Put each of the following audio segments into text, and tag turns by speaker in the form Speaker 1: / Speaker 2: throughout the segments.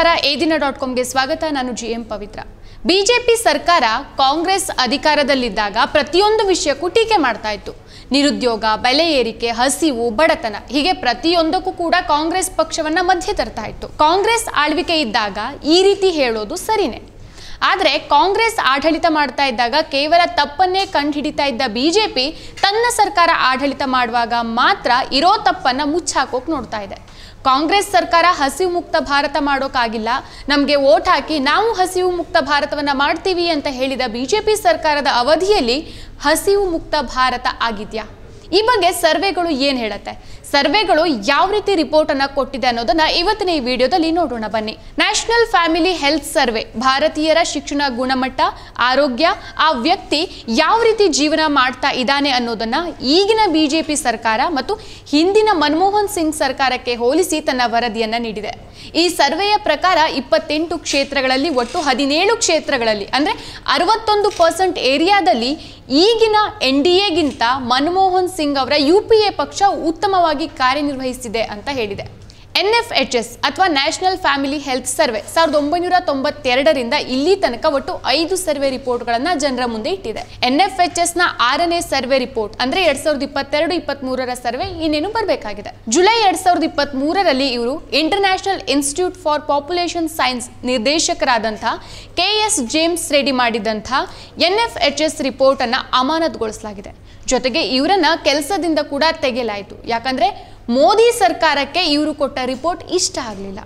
Speaker 1: ನಮಸ್ಕಾರ ಏದಿನ ಡಾಟ್ ಕಾಮ್ಗೆ ಸ್ವಾಗತ ನಾನು ಜಿ ಎಂ ಪವಿತ್ರ ಬಿಜೆಪಿ ಸರ್ಕಾರ ಕಾಂಗ್ರೆಸ್ ಅಧಿಕಾರದಲ್ಲಿದ್ದಾಗ ಪ್ರತಿಯೊಂದು ವಿಷಯಕ್ಕೂ ಟೀಕೆ ಮಾಡ್ತಾ ಇತ್ತು ನಿರುದ್ಯೋಗ ಬೆಲೆ ಏರಿಕೆ ಹಸಿವು ಬಡತನ ಹೀಗೆ ಪ್ರತಿಯೊಂದಕ್ಕೂ ಕೂಡ ಕಾಂಗ್ರೆಸ್ ಪಕ್ಷವನ್ನ ಮಧ್ಯೆ ತರ್ತಾ ಇತ್ತು ಕಾಂಗ್ರೆಸ್ ಆಳ್ವಿಕೆ ಇದ್ದಾಗ ಈ ರೀತಿ ಹೇಳೋದು ಸರಿನೇ ಆದರೆ ಕಾಂಗ್ರೆಸ್ ಆಡಳಿತ ಮಾಡ್ತಾ ಇದ್ದಾಗ ಕೇವಲ ತಪ್ಪನ್ನೇ ಹಿಡಿತಾ ಇದ್ದ ಬಿಜೆಪಿ ತನ್ನ ಸರ್ಕಾರ ಆಡಳಿತ ಮಾಡುವಾಗ ಮಾತ್ರ ಇರೋ ತಪ್ಪನ್ನು ಮುಚ್ಚಾಕೋಕ್ ನೋಡ್ತಾ ಇದೆ ಕಾಂಗ್ರೆಸ್ ಸರ್ಕಾರ ಹಸಿವು ಮುಕ್ತ ಭಾರತ ಮಾಡೋಕ್ಕಾಗಿಲ್ಲ ನಮಗೆ ಓಟ್ ಹಾಕಿ ನಾವು ಹಸಿವು ಮುಕ್ತ ಭಾರತವನ್ನು ಮಾಡ್ತೀವಿ ಅಂತ ಹೇಳಿದ ಬಿಜೆಪಿ ಸರ್ಕಾರದ ಅವಧಿಯಲ್ಲಿ ಹಸಿವು ಮುಕ್ತ ಭಾರತ ಆಗಿದೆಯಾ ಈ ಬಗ್ಗೆ ಸರ್ವೆಗಳು ಏನು ಹೇಳುತ್ತೆ ಸರ್ವೆಗಳು ಯಾವ ರೀತಿ ರಿಪೋರ್ಟ್ ಅನ್ನ ಕೊಟ್ಟಿದೆ ಅನ್ನೋದನ್ನ ಇವತ್ತಿನ ಈ ವಿಡಿಯೋದಲ್ಲಿ ನೋಡೋಣ ಬನ್ನಿ ನ್ಯಾಷನಲ್ ಫ್ಯಾಮಿಲಿ ಹೆಲ್ತ್ ಸರ್ವೆ ಭಾರತೀಯರ ಶಿಕ್ಷಣ ಗುಣಮಟ್ಟ ಆರೋಗ್ಯ ಆ ವ್ಯಕ್ತಿ ಯಾವ ರೀತಿ ಜೀವನ ಮಾಡ್ತಾ ಇದ್ದಾನೆ ಅನ್ನೋದನ್ನ ಈಗಿನ ಬಿಜೆಪಿ ಸರ್ಕಾರ ಮತ್ತು ಹಿಂದಿನ ಮನಮೋಹನ್ ಸಿಂಗ್ ಸರ್ಕಾರಕ್ಕೆ ಹೋಲಿಸಿ ತನ್ನ ವರದಿಯನ್ನ ನೀಡಿದೆ ಈ ಸರ್ವೆಯ ಪ್ರಕಾರ ಇಪ್ಪತ್ತೆಂಟು ಕ್ಷೇತ್ರಗಳಲ್ಲಿ ಒಟ್ಟು ಹದಿನೇಳು ಕ್ಷೇತ್ರಗಳಲ್ಲಿ ಅಂದ್ರೆ ಅರವತ್ತೊಂದು ಪರ್ಸೆಂಟ್ ಏರಿಯಾದಲ್ಲಿ ಈಗಿನ ಎನ್ ಡಿ ಎಗಿಂತ ಮನಮೋಹನ್ ಸಿಂಗ್ ಅವರ ಯು ಪಿ ಎ ಪಕ್ಷ ಉತ್ತಮವಾಗಿ ಕಾರ್ಯನಿರ್ವಹಿಸುತ್ತಿದೆ ಕಾರ್ಯನಿರ್ವಹಿಸಿದೆ ಅಂತ ಹೇಳಿದೆ ಎನ್ಎಫ್ಎಚ್ಎಸ್ ಅಥವಾ ನ್ಯಾಷನಲ್ ಫ್ಯಾಮಿಲಿ ಹೆಲ್ತ್ ಸರ್ವೆ ಸಾವಿರದ ಒಂಬೈನೂರ ತೊಂಬತ್ತೆರಡರಿಂದ ಇಲ್ಲಿ ತನಕ ಒಟ್ಟು ಐದು ಸರ್ವೆ ರಿಪೋರ್ಟ್ಗಳನ್ನು ಜನರ ಮುಂದೆ ಇಟ್ಟಿದೆ ಎನ್ಎಫ್ಎಚ್ಎಸ್ನ ಆರನೇ ಸರ್ವೆ ರಿಪೋರ್ಟ್ ಅಂದ್ರೆ ಎರಡ್ ಸಾವಿರದ ಇಪ್ಪತ್ತೆರಡು ಇಪ್ಪತ್ತ್ ಮೂರರ ಸರ್ವೆ ಇನ್ನೇನು ಬರಬೇಕಾಗಿದೆ ಜುಲೈ ಎರಡ್ ಸಾವಿರದ ಇಪ್ಪತ್ತ್ ಮೂರರಲ್ಲಿ ಇವರು international institute for population science ನಿರ್ದೇಶಕರಾದಂತಹ ಕೆ ಎಸ್ ಜೇಮ್ಸ್ ರೆಡಿ ಮಾಡಿದಂತಹ ಎನ್ಎಫ್ಎಚ್ಎಸ್ ರಿಪೋರ್ಟ್ ಅನ್ನು ಅಮಾನತುಗೊಳಿಸಲಾಗಿದೆ ಜೊತೆಗೆ ಇವರನ್ನ ಕೆಲಸದಿಂದ ಕೂಡ ತೆಗೆಯಲಾಯಿತು ಯಾಕಂದ್ರೆ ಮೋದಿ ಸರ್ಕಾರಕ್ಕೆ ಇವರು ಕೊಟ್ಟ ರಿಪೋರ್ಟ್ ಇಷ್ಟ ಆಗಲಿಲ್ಲ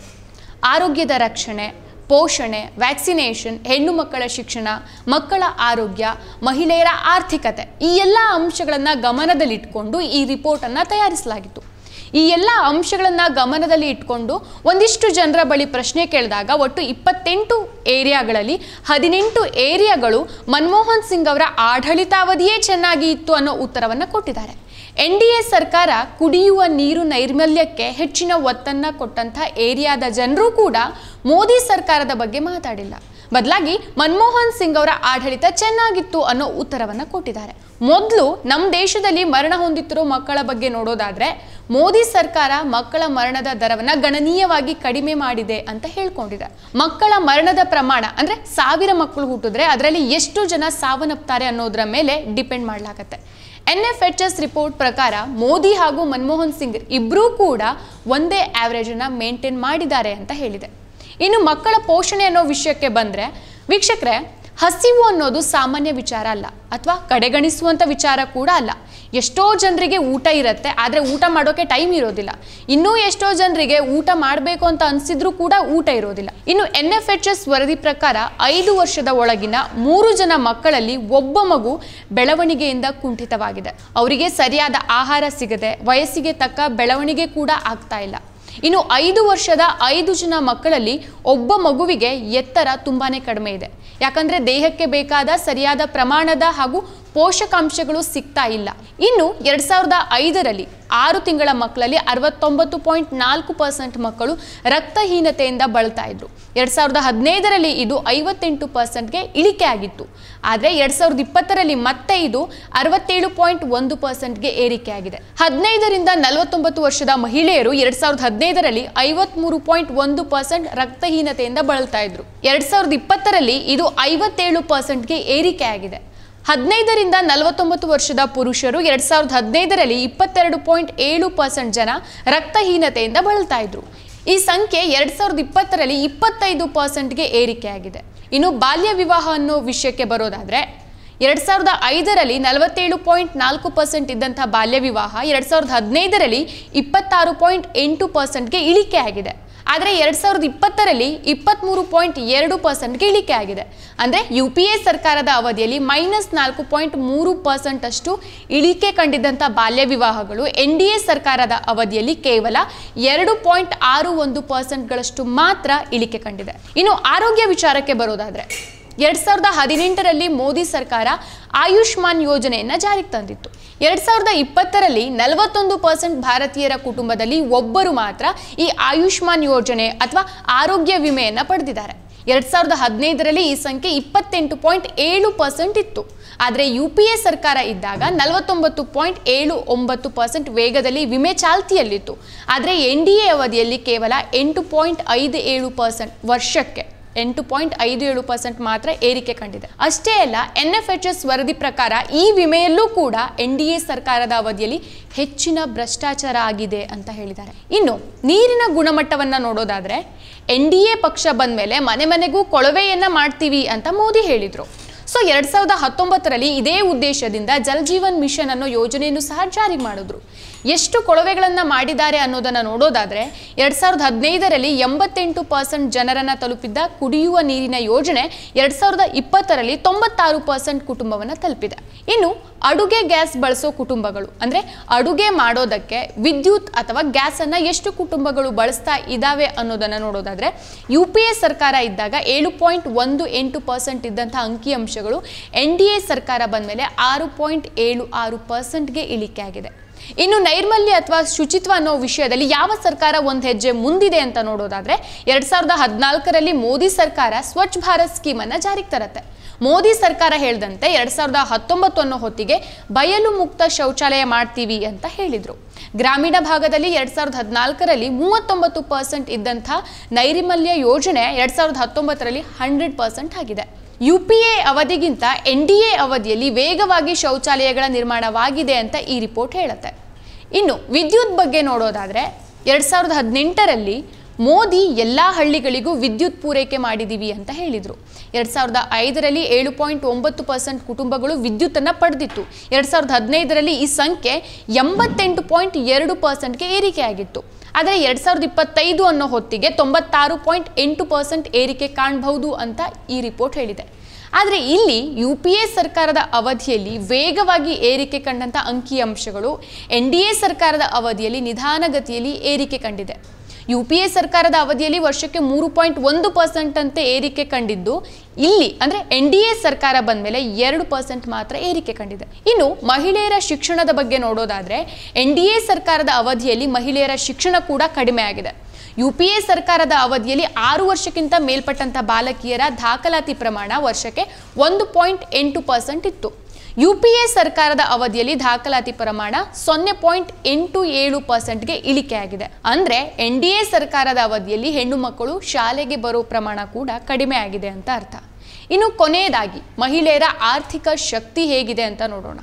Speaker 1: ಆರೋಗ್ಯದ ರಕ್ಷಣೆ ಪೋಷಣೆ ವ್ಯಾಕ್ಸಿನೇಷನ್ ಹೆಣ್ಣು ಮಕ್ಕಳ ಶಿಕ್ಷಣ ಮಕ್ಕಳ ಆರೋಗ್ಯ ಮಹಿಳೆಯರ ಆರ್ಥಿಕತೆ ಈ ಎಲ್ಲ ಅಂಶಗಳನ್ನು ಗಮನದಲ್ಲಿಟ್ಕೊಂಡು ಈ ರಿಪೋರ್ಟನ್ನು ತಯಾರಿಸಲಾಗಿತ್ತು ಈ ಎಲ್ಲ ಅಂಶಗಳನ್ನು ಗಮನದಲ್ಲಿ ಇಟ್ಕೊಂಡು ಒಂದಿಷ್ಟು ಜನರ ಬಳಿ ಪ್ರಶ್ನೆ ಕೇಳಿದಾಗ ಒಟ್ಟು ಇಪ್ಪತ್ತೆಂಟು ಏರಿಯಾಗಳಲ್ಲಿ ಹದಿನೆಂಟು ಏರಿಯಾಗಳು ಮನಮೋಹನ್ ಸಿಂಗ್ ಅವರ ಆಡಳಿತಾವಧಿಯೇ ಚೆನ್ನಾಗಿ ಇತ್ತು ಅನ್ನೋ ಉತ್ತರವನ್ನು ಕೊಟ್ಟಿದ್ದಾರೆ ಎನ್ಡಿಎ ಸರ್ಕಾರ ಕುಡಿಯುವ ನೀರು ನೈರ್ಮಲ್ಯಕ್ಕೆ ಹೆಚ್ಚಿನ ಒತ್ತನ್ನು ಕೊಟ್ಟಂಥ ಏರಿಯಾದ ಜನರು ಕೂಡ ಮೋದಿ ಸರ್ಕಾರದ ಬಗ್ಗೆ ಮಾತಾಡಿಲ್ಲ ಬದಲಾಗಿ ಮನಮೋಹನ್ ಸಿಂಗ್ ಅವರ ಆಡಳಿತ ಚೆನ್ನಾಗಿತ್ತು ಅನ್ನೋ ಉತ್ತರವನ್ನು ಕೊಟ್ಟಿದ್ದಾರೆ ಮೊದಲು ನಮ್ಮ ದೇಶದಲ್ಲಿ ಮರಣ ಹೊಂದಿತ್ತಿರೋ ಮಕ್ಕಳ ಬಗ್ಗೆ ನೋಡೋದಾದ್ರೆ ಮೋದಿ ಸರ್ಕಾರ ಮಕ್ಕಳ ಮರಣದ ದರವನ್ನು ಗಣನೀಯವಾಗಿ ಕಡಿಮೆ ಮಾಡಿದೆ ಅಂತ ಹೇಳ್ಕೊಂಡಿದೆ ಮಕ್ಕಳ ಮರಣದ ಪ್ರಮಾಣ ಅಂದ್ರೆ ಸಾವಿರ ಮಕ್ಕಳು ಹುಟ್ಟಿದ್ರೆ ಅದರಲ್ಲಿ ಎಷ್ಟು ಜನ ಸಾವನ್ನಪ್ತಾರೆ ಅನ್ನೋದ್ರ ಮೇಲೆ ಡಿಪೆಂಡ್ ಮಾಡಲಾಗತ್ತೆ ಎನ್ಎಫ್ಎಚ್ಎಸ್ ರಿಪೋರ್ಟ್ ಪ್ರಕಾರ ಮೋದಿ ಹಾಗೂ ಮನಮೋಹನ್ ಸಿಂಗ್ ಇಬ್ಬರೂ ಕೂಡ ಒಂದೇ ಆವ್ರೇಜನ್ನು ಮೇಂಟೈನ್ ಮಾಡಿದ್ದಾರೆ ಅಂತ ಹೇಳಿದೆ ಇನ್ನು ಮಕ್ಕಳ ಪೋಷಣೆ ಅನ್ನೋ ವಿಷಯಕ್ಕೆ ಬಂದರೆ ವೀಕ್ಷಕರೇ ಹಸಿವು ಅನ್ನೋದು ಸಾಮಾನ್ಯ ವಿಚಾರ ಅಲ್ಲ ಅಥವಾ ಕಡೆಗಣಿಸುವಂಥ ವಿಚಾರ ಕೂಡ ಅಲ್ಲ ಎಷ್ಟೋ ಜನರಿಗೆ ಊಟ ಇರುತ್ತೆ ಆದರೆ ಊಟ ಮಾಡೋಕ್ಕೆ ಟೈಮ್ ಇರೋದಿಲ್ಲ ಇನ್ನೂ ಎಷ್ಟೋ ಜನರಿಗೆ ಊಟ ಮಾಡಬೇಕು ಅಂತ ಅನಿಸಿದ್ರೂ ಕೂಡ ಊಟ ಇರೋದಿಲ್ಲ ಇನ್ನು ಎನ್ ಎಫ್ ಎಚ್ ಎಸ್ ವರದಿ ಪ್ರಕಾರ ಐದು ವರ್ಷದ ಒಳಗಿನ ಮೂರು ಜನ ಮಕ್ಕಳಲ್ಲಿ ಒಬ್ಬ ಮಗು ಬೆಳವಣಿಗೆಯಿಂದ ಕುಂಠಿತವಾಗಿದೆ ಅವರಿಗೆ ಸರಿಯಾದ ಆಹಾರ ಸಿಗದೆ ವಯಸ್ಸಿಗೆ ತಕ್ಕ ಬೆಳವಣಿಗೆ ಕೂಡ ಆಗ್ತಾ ಇಲ್ಲ ಇನ್ನು ಐದು ವರ್ಷದ ಐದು ಜನ ಮಕ್ಕಳಲ್ಲಿ ಒಬ್ಬ ಮಗುವಿಗೆ ಎತ್ತರ ತುಂಬಾ ಕಡಿಮೆ ಇದೆ ಯಾಕಂದ್ರೆ ದೇಹಕ್ಕೆ ಬೇಕಾದ ಸರಿಯಾದ ಪ್ರಮಾಣದ ಹಾಗೂ ಪೋಷಕಾಂಶಗಳು ಸಿಗ್ತಾ ಇಲ್ಲ ಇನ್ನು ಎರಡ್ ಸಾವಿರದ ಐದರಲ್ಲಿ ಆರು ತಿಂಗಳ ಮಕ್ಕಳಲ್ಲಿ ಅರವತ್ತೊಂಬತ್ತು ಪಾಯಿಂಟ್ ನಾಲ್ಕು ಪರ್ಸೆಂಟ್ ಮಕ್ಕಳು ರಕ್ತಹೀನತೆಯಿಂದ ಬಳಲ್ತಾ ಇದ್ರು ಎರಡ್ ಸಾವಿರದ ಹದಿನೈದರಲ್ಲಿ ಇದು ಐವತ್ತೆಂಟು ಪರ್ಸೆಂಟ್ಗೆ ಇಳಿಕೆ ಆಗಿತ್ತು ಆದರೆ ಎರಡ್ ಸಾವಿರದ ಇಪ್ಪತ್ತರಲ್ಲಿ ಮತ್ತೆ ಇದು ಅರವತ್ತೇಳು ಪಾಯಿಂಟ್ ಒಂದು ಪರ್ಸೆಂಟ್ಗೆ ಏರಿಕೆ ಆಗಿದೆ ಹದಿನೈದರಿಂದ ನಲವತ್ತೊಂಬತ್ತು ವರ್ಷದ ಮಹಿಳೆಯರು ಎರಡ್ ಸಾವಿರದ ಹದಿನೈದರಲ್ಲಿ ಐವತ್ಮೂರು ಪಾಯಿಂಟ್ ಒಂದು ಪರ್ಸೆಂಟ್ ರಕ್ತಹೀನತೆಯಿಂದ ಬಳಲ್ತಾ ಇದ್ರು ಎರಡ್ ಸಾವಿರದ ಇಪ್ಪತ್ತರಲ್ಲಿ ಇದು ಐವತ್ತೇಳು ಪರ್ಸೆಂಟ್ಗೆ ಏರಿಕೆ ಆಗಿದೆ ಹದಿನೈದರಿಂದ ನಲವತ್ತೊಂಬತ್ತು ವರ್ಷದ ಪುರುಷರು ಎರಡ್ ಸಾವಿರದ ಹದಿನೈದರಲ್ಲಿ ಇಪ್ಪತ್ತೆರಡು ಪಾಯಿಂಟ್ ಏಳು ಪರ್ಸೆಂಟ್ ಜನ ರಕ್ತಹೀನತೆಯಿಂದ ಬಳಲ್ತಾ ಇದ್ರು ಈ ಸಂಖ್ಯೆ ಎರಡ್ ಸಾವಿರದ ಇಪ್ಪತ್ತರಲ್ಲಿ ಇಪ್ಪತ್ತೈದು ಪರ್ಸೆಂಟ್ಗೆ ಏರಿಕೆಯಾಗಿದೆ ಇನ್ನು ಬಾಲ್ಯ ವಿವಾಹ ಅನ್ನೋ ವಿಷಯಕ್ಕೆ ಬರೋದಾದರೆ ಎರಡು ಸಾವಿರದ ಐದರಲ್ಲಿ ನಲವತ್ತೇಳು ಪಾಯಿಂಟ್ ನಾಲ್ಕು ಪರ್ಸೆಂಟ್ ಇದ್ದಂಥ ಬಾಲ್ಯ ವಿವಾಹ ಎರಡು ಸಾವಿರದ ಹದಿನೈದರಲ್ಲಿ ಇಪ್ಪತ್ತಾರು ಪಾಯಿಂಟ್ ಎಂಟು ಪರ್ಸೆಂಟ್ಗೆ ಇಳಿಕೆಯಾಗಿದೆ ಆದರೆ ಎರಡು ಸಾವಿರದ ಇಪ್ಪತ್ತರಲ್ಲಿ ಮೂರು ಪಾಯಿಂಟ್ ಎರಡು ಪರ್ಸೆಂಟ್ಗೆ ಇಳಿಕೆ ಆಗಿದೆ ಅಂದರೆ ಯು ಪಿ ಎ ಸರ್ಕಾರದ ಅವಧಿಯಲ್ಲಿ ಮೈನಸ್ ನಾಲ್ಕು ಪಾಯಿಂಟ್ ಮೂರು ಪರ್ಸೆಂಟ್ ಅಷ್ಟು ಇಳಿಕೆ ಕಂಡಿದ್ದಂಥ ಬಾಲ್ಯ ವಿವಾಹಗಳು ಎನ್ ಡಿ ಎ ಸರ್ಕಾರದ ಅವಧಿಯಲ್ಲಿ ಕೇವಲ ಎರಡು ಪಾಯಿಂಟ್ ಆರು ಒಂದು ಪರ್ಸೆಂಟ್ಗಳಷ್ಟು ಮಾತ್ರ ಇಳಿಕೆ ಕಂಡಿದೆ ಇನ್ನು ಆರೋಗ್ಯ ವಿಚಾರಕ್ಕೆ ಬರೋದಾದರೆ ಎರಡು ಸಾವಿರದ ಹದಿನೆಂಟರಲ್ಲಿ ಮೋದಿ ಸರ್ಕಾರ ಆಯುಷ್ಮಾನ್ ಯೋಜನೆಯನ್ನು ಜಾರಿಗೆ ತಂದಿತ್ತು ಎರಡ್ ಸಾವಿರದ ಇಪ್ಪತ್ತರಲ್ಲಿ ನಲವತ್ತೊಂದು ಪರ್ಸೆಂಟ್ ಭಾರತೀಯರ ಕುಟುಂಬದಲ್ಲಿ ಒಬ್ಬರು ಮಾತ್ರ ಈ ಆಯುಷ್ಮಾನ್ ಯೋಜನೆ ಅಥವಾ ಆರೋಗ್ಯ ವಿಮೆಯನ್ನು ಪಡೆದಿದ್ದಾರೆ ಎರಡ್ ಸಾವಿರದ ಹದಿನೈದರಲ್ಲಿ ಈ ಸಂಖ್ಯೆ ಇಪ್ಪತ್ತೆಂಟು ಪಾಯಿಂಟ್ ಏಳು ಪರ್ಸೆಂಟ್ ಇತ್ತು ಆದರೆ ಯು ಪಿ ಎ ಸರ್ಕಾರ ಇದ್ದಾಗ ನಲವತ್ತೊಂಬತ್ತು ಪಾಯಿಂಟ್ ಏಳು ಒಂಬತ್ತು ಪರ್ಸೆಂಟ್ ವೇಗದಲ್ಲಿ ವಿಮೆ ಚಾಲ್ತಿಯಲ್ಲಿತ್ತು ಆದರೆ ಎನ್ ಡಿ ಎ ಅವಧಿಯಲ್ಲಿ ಕೇವಲ ಎಂಟು ಪಾಯಿಂಟ್ ಐದು ಏಳು ಪರ್ಸೆಂಟ್ ವರ್ಷಕ್ಕೆ ಎಂಟು ಪಾಯಿಂಟ್ ಐದು ಏಳು ಪರ್ಸೆಂಟ್ ಮಾತ್ರ ಏರಿಕೆ ಕಂಡಿದೆ ಅಷ್ಟೇ ಅಲ್ಲ ಎನ್ ಎಫ್ ಎಚ್ ಎಸ್ ವರದಿ ಪ್ರಕಾರ ಈ ವಿಮೆಯಲ್ಲೂ ಕೂಡ ಎನ್ ಡಿ ಎ ಸರ್ಕಾರದ ಅವಧಿಯಲ್ಲಿ ಹೆಚ್ಚಿನ ಭ್ರಷ್ಟಾಚಾರ ಆಗಿದೆ ಅಂತ ಹೇಳಿದ್ದಾರೆ ಇನ್ನು ನೀರಿನ ಗುಣಮಟ್ಟವನ್ನು ನೋಡೋದಾದರೆ ಎನ್ ಡಿ ಎ ಪಕ್ಷ ಬಂದ ಮೇಲೆ ಮನೆ ಮನೆಗೂ ಕೊಳವೆಯನ್ನು ಮಾಡ್ತೀವಿ ಅಂತ ಮೋದಿ ಹೇಳಿದರು ಸೊ ಎರಡ್ ಸಾವಿರದ ಹತ್ತೊಂಬತ್ತರಲ್ಲಿ ಇದೇ ಉದ್ದೇಶದಿಂದ ಜೀವನ್ ಮಿಷನ್ ಅನ್ನೋ ಯೋಜನೆಯನ್ನು ಸಹ ಜಾರಿ ಮಾಡಿದ್ರು ಎಷ್ಟು ಕೊಳವೆಗಳನ್ನು ಮಾಡಿದ್ದಾರೆ ಅನ್ನೋದನ್ನ ನೋಡೋದಾದ್ರೆ ಎರಡ್ ಸಾವಿರದ ಹದಿನೈದರಲ್ಲಿ ಎಂಬತ್ತೆಂಟು ಪರ್ಸೆಂಟ್ ಜನರನ್ನ ತಲುಪಿದ್ದ ಕುಡಿಯುವ ನೀರಿನ ಯೋಜನೆ ಎರಡ್ ಸಾವಿರದ ಇಪ್ಪತ್ತರಲ್ಲಿ ತೊಂಬತ್ತಾರು ಪರ್ಸೆಂಟ್ ಕುಟುಂಬವನ್ನು ತಲುಪಿದೆ ಇನ್ನು ಅಡುಗೆ ಗ್ಯಾಸ್ ಬಳಸೋ ಕುಟುಂಬಗಳು ಅಂದ್ರೆ ಅಡುಗೆ ಮಾಡೋದಕ್ಕೆ ವಿದ್ಯುತ್ ಅಥವಾ ಗ್ಯಾಸನ್ನು ಎಷ್ಟು ಕುಟುಂಬಗಳು ಬಳಸ್ತಾ ಇದ್ದಾವೆ ಅನ್ನೋದನ್ನ ನೋಡೋದಾದ್ರೆ ಯು ಪಿ ಎ ಸರ್ಕಾರ ಇದ್ದಾಗ ಏಳು ಪಾಯಿಂಟ್ ಒಂದು ಎಂಟು ಪರ್ಸೆಂಟ್ ಇದ್ದಂಥ ಅಂಕಿಅಂಶ ಅಂಶಗಳು ಎನ್ ಡಿ ಸರ್ಕಾರ ಬಂದ ಮೇಲೆ ಆರು ಪಾಯಿಂಟ್ ಏಳು ಆರು ಪರ್ಸೆಂಟ್ಗೆ ಇಳಿಕೆ ಆಗಿದೆ ಇನ್ನು ನೈರ್ಮಲ್ಯ ಅಥವಾ ಶುಚಿತ್ವ ಅನ್ನೋ ವಿಷಯದಲ್ಲಿ ಯಾವ ಸರ್ಕಾರ ಒಂದು ಹೆಜ್ಜೆ ಮುಂದಿದೆ ಅಂತ ನೋಡೋದಾದ್ರೆ ಎರಡ್ ಸಾವಿರದ ಹದಿನಾಲ್ಕರಲ್ಲಿ ಮೋದಿ ಸರ್ಕಾರ ಸ್ವಚ್ಛ ಭಾರತ್ ಸ್ಕೀಮ್ ಅನ್ನ ಜಾರಿಗೆ ತರತ್ತೆ ಮೋದಿ ಸರ್ಕಾರ ಹೇಳಿದಂತೆ ಎರಡ್ ಸಾವಿರದ ಹತ್ತೊಂಬತ್ತು ಅನ್ನೋ ಹೊತ್ತಿಗೆ ಬಯಲು ಮುಕ್ತ ಶೌಚಾಲಯ ಮಾಡ್ತೀವಿ ಅಂತ ಹೇಳಿದ್ರು ಗ್ರಾಮೀಣ ಭಾಗದಲ್ಲಿ ಎರಡ್ ಸಾವಿರದ ಹದಿನಾಲ್ಕರಲ್ಲಿ ಮೂವತ್ತೊಂಬತ್ತು ಪರ್ಸೆಂಟ್ ಇದ್ದಂಥ ನೈರ್ಮಲ್ಯ ಯೋಜನೆ ಎರಡ್ ಸಾವಿರದ ಹತ್ತೊಂಬತ್ತರಲ್ಲಿ ಹಂಡ್ರೆಡ್ ಪರ್ಸೆಂಟ್ ಆಗಿದೆ ಯುಪಿಎ ಅವಧಿಗಿಂತ ಎನ್ ಡಿ ಅವಧಿಯಲ್ಲಿ ವೇಗವಾಗಿ ಶೌಚಾಲಯಗಳ ನಿರ್ಮಾಣವಾಗಿದೆ ಅಂತ ಈ ರಿಪೋರ್ಟ್ ಹೇಳುತ್ತೆ ಇನ್ನು ವಿದ್ಯುತ್ ಬಗ್ಗೆ ನೋಡೋದಾದರೆ ಎರಡು ಸಾವಿರದ ಹದಿನೆಂಟರಲ್ಲಿ ಮೋದಿ ಎಲ್ಲ ಹಳ್ಳಿಗಳಿಗೂ ವಿದ್ಯುತ್ ಪೂರೈಕೆ ಮಾಡಿದ್ದೀವಿ ಅಂತ ಹೇಳಿದರು ಎರಡು ಸಾವಿರದ ಐದರಲ್ಲಿ ಏಳು ಪಾಯಿಂಟ್ ಒಂಬತ್ತು ಪರ್ಸೆಂಟ್ ಕುಟುಂಬಗಳು ವಿದ್ಯುತ್ತನ್ನು ಪಡೆದಿತ್ತು ಎರಡು ಸಾವಿರದ ಹದಿನೈದರಲ್ಲಿ ಈ ಸಂಖ್ಯೆ ಎಂಬತ್ತೆಂಟು ಪಾಯಿಂಟ್ ಎರಡು ಪರ್ಸೆಂಟ್ಗೆ ಏರಿಕೆಯಾಗಿತ್ತು ಆದರೆ ಎರಡು ಸಾವಿರದ ಇಪ್ಪತ್ತೈದು ಅನ್ನೋ ಹೊತ್ತಿಗೆ ತೊಂಬತ್ತಾರು ಪಾಯಿಂಟ್ ಎಂಟು ಪರ್ಸೆಂಟ್ ಏರಿಕೆ ಕಾಣಬಹುದು ಅಂತ ಈ ರಿಪೋರ್ಟ್ ಹೇಳಿದೆ ಆದರೆ ಇಲ್ಲಿ ಯು ಪಿ ಎ ಸರ್ಕಾರದ ಅವಧಿಯಲ್ಲಿ ವೇಗವಾಗಿ ಏರಿಕೆ ಕಂಡಂಥ ಅಂಕಿಅಂಶಗಳು ಎನ್ ಡಿ ಎ ಸರ್ಕಾರದ ಅವಧಿಯಲ್ಲಿ ನಿಧಾನಗತಿಯಲ್ಲಿ ಏರಿಕೆ ಕಂಡಿದೆ ಯು ಪಿ ಎ ಸರ್ಕಾರದ ಅವಧಿಯಲ್ಲಿ ವರ್ಷಕ್ಕೆ ಮೂರು ಪಾಯಿಂಟ್ ಒಂದು ಪರ್ಸೆಂಟ್ ಅಂತೆ ಏರಿಕೆ ಕಂಡಿದ್ದು ಇಲ್ಲಿ ಅಂದರೆ ಎನ್ ಡಿ ಎ ಸರ್ಕಾರ ಬಂದ ಮೇಲೆ ಎರಡು ಪರ್ಸೆಂಟ್ ಮಾತ್ರ ಏರಿಕೆ ಕಂಡಿದೆ ಇನ್ನು ಮಹಿಳೆಯರ ಶಿಕ್ಷಣದ ಬಗ್ಗೆ ನೋಡೋದಾದರೆ ಎನ್ ಡಿ ಎ ಸರ್ಕಾರದ ಅವಧಿಯಲ್ಲಿ ಮಹಿಳೆಯರ ಶಿಕ್ಷಣ ಕೂಡ ಕಡಿಮೆ ಆಗಿದೆ ಯು ಪಿ ಎ ಸರ್ಕಾರದ ಅವಧಿಯಲ್ಲಿ ಆರು ವರ್ಷಕ್ಕಿಂತ ಮೇಲ್ಪಟ್ಟಂಥ ಬಾಲಕಿಯರ ದಾಖಲಾತಿ ಪ್ರಮಾಣ ವರ್ಷಕ್ಕೆ ಒಂದು ಪಾಯಿಂಟ್ ಎಂಟು ಪರ್ಸೆಂಟ್ ಇತ್ತು ಎ ಸರ್ಕಾರದ ಅವಧಿಯಲ್ಲಿ ದಾಖಲಾತಿ ಪ್ರಮಾಣ ಸೊನ್ನೆ ಪಾಯಿಂಟ್ ಎಂಟು ಏಳು ಪರ್ಸೆಂಟ್ಗೆ ಇಳಿಕೆಯಾಗಿದೆ ಅಂದರೆ ಎನ್ ಡಿ ಎ ಸರ್ಕಾರದ ಅವಧಿಯಲ್ಲಿ ಹೆಣ್ಣು ಮಕ್ಕಳು ಶಾಲೆಗೆ ಬರೋ ಪ್ರಮಾಣ ಕೂಡ ಕಡಿಮೆ ಆಗಿದೆ ಅಂತ ಅರ್ಥ ಇನ್ನು ಕೊನೆಯದಾಗಿ ಮಹಿಳೆಯರ ಆರ್ಥಿಕ ಶಕ್ತಿ ಹೇಗಿದೆ ಅಂತ ನೋಡೋಣ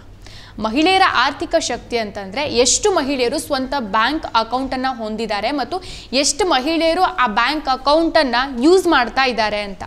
Speaker 1: ಮಹಿಳೆಯರ ಆರ್ಥಿಕ ಶಕ್ತಿ ಅಂತಂದ್ರೆ ಎಷ್ಟು ಮಹಿಳೆಯರು ಸ್ವಂತ ಬ್ಯಾಂಕ್ ಅಕೌಂಟ್ ಅನ್ನ ಹೊಂದಿದ್ದಾರೆ ಮತ್ತು ಎಷ್ಟು ಮಹಿಳೆಯರು ಆ ಬ್ಯಾಂಕ್ ಅಕೌಂಟನ್ನು ಯೂಸ್ ಮಾಡ್ತಾ ಇದ್ದಾರೆ ಅಂತ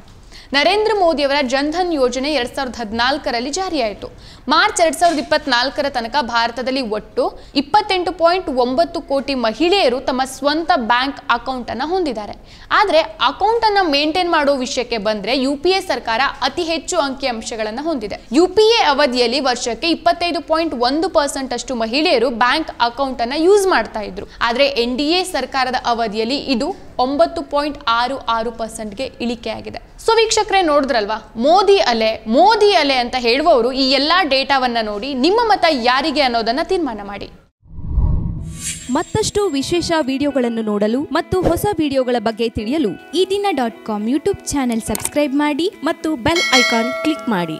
Speaker 1: ನರೇಂದ್ರ ಮೋದಿಯವರ ಜನ್ಧನ್ ಯೋಜನೆ ಎರಡ್ ಸಾವಿರದ ಹದಿನಾಲ್ಕರಲ್ಲಿ ಜಾರಿಯಾಯಿತು ಮಾರ್ಚ್ ಎರಡ್ ಸಾವಿರದ ಇಪ್ಪತ್ನಾಲ್ಕರ ತನಕ ಭಾರತದಲ್ಲಿ ಒಟ್ಟು ಇಪ್ಪತ್ತೆಂಟು ಪಾಯಿಂಟ್ ಒಂಬತ್ತು ಕೋಟಿ ಮಹಿಳೆಯರು ತಮ್ಮ ಸ್ವಂತ ಬ್ಯಾಂಕ್ ಅಕೌಂಟ್ ಅನ್ನು ಹೊಂದಿದ್ದಾರೆ ಆದರೆ ಅಕೌಂಟ್ ಅನ್ನು ಮೇಂಟೈನ್ ಮಾಡುವ ವಿಷಯಕ್ಕೆ ಬಂದ್ರೆ ಯುಪಿಎ ಸರ್ಕಾರ ಅತಿ ಹೆಚ್ಚು ಅಂಕಿಅಂಶಗಳನ್ನು ಹೊಂದಿದೆ ಯುಪಿಎ ಅವಧಿಯಲ್ಲಿ ವರ್ಷಕ್ಕೆ ಇಪ್ಪತ್ತೈದು ಪಾಯಿಂಟ್ ಒಂದು ಪರ್ಸೆಂಟ್ ಅಷ್ಟು ಮಹಿಳೆಯರು ಬ್ಯಾಂಕ್ ಅಕೌಂಟ್ ಅನ್ನು ಯೂಸ್ ಮಾಡ್ತಾ ಇದ್ರು ಆದರೆ ಎನ್ ಡಿ ಎ ಸರ್ಕಾರದ ಅವಧಿಯಲ್ಲಿ ಇದು ಒಂಬತ್ತು ಪಾಯಿಂಟ್ ಆರು ಆರು ಪರ್ಸೆಂಟ್ಗೆ ಇಳಿಕೆಯಾಗಿದೆ ಸೊ ವೀಕ್ಷಕರೇ ನೋಡಿದ್ರಲ್ವಾ ಮೋದಿ ಅಲೆ ಮೋದಿ ಅಲೆ ಅಂತ ಹೇಳುವವರು ಈ ಎಲ್ಲ ಡೇಟಾವನ್ನು ನೋಡಿ ನಿಮ್ಮ ಮತ ಯಾರಿಗೆ ಅನ್ನೋದನ್ನು ತೀರ್ಮಾನ ಮಾಡಿ ಮತ್ತಷ್ಟು ವಿಶೇಷ ವಿಡಿಯೋಗಳನ್ನು ನೋಡಲು ಮತ್ತು ಹೊಸ ವಿಡಿಯೋಗಳ ಬಗ್ಗೆ ತಿಳಿಯಲು ಈ ದಿನ dot com YouTube channel subscribe ಮಾಡಿ ಮತ್ತು ಬೆಲ್ ಐಕಾನ್ ಕ್ಲಿಕ್ ಮಾಡಿ